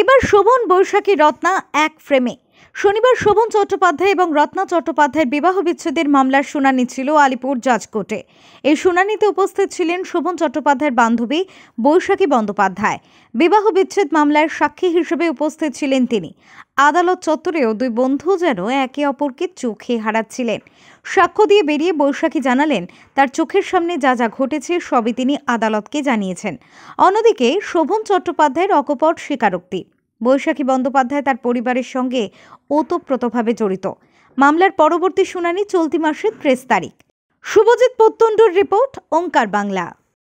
এবার শোভন বৈশাখী রত্না এক ফ্রেমে শনিবার শোভন চট্টোপাধ্যায় এবং রত্না চট্টোপাধ্যায়ের বিবাহ বিচ্ছেদের মামলার শুনানি ছিল আলিপুর জাজকোর্টে এই শুনানিতে উপস্থিত ছিলেন শোভন চট্টোপাধ্যায়ের বান্ধবী বৈশাখী বন্দ্যোপাধ্যায় বিবাহ বিচ্ছেদ মামলার সাক্ষী হিসেবে উপস্থিত ছিলেন তিনি আদালত চত্বরেও দুই বন্ধু যেন একে অপরকে চোখে হারাচ্ছিলেন সাক্ষ্য দিয়ে বেরিয়ে বৈশাখী জানালেন তার চোখের সামনে যা যা ঘটেছে সবই তিনি আদালতকে জানিয়েছেন অন্যদিকে শোভন চট্টোপাধ্যায়ের অকপট স্বীকারোক্তি বৈশাখী বন্দ্যোপাধ্যায় তার পরিবারের সঙ্গে ওতপ্রোতভাবে জড়িত মামলার পরবর্তী শুনানি চলতি মাসের ত্রেস তারিখ শুভজিৎ প্রত্যণ্ডর রিপোর্ট ওঙ্কার বাংলা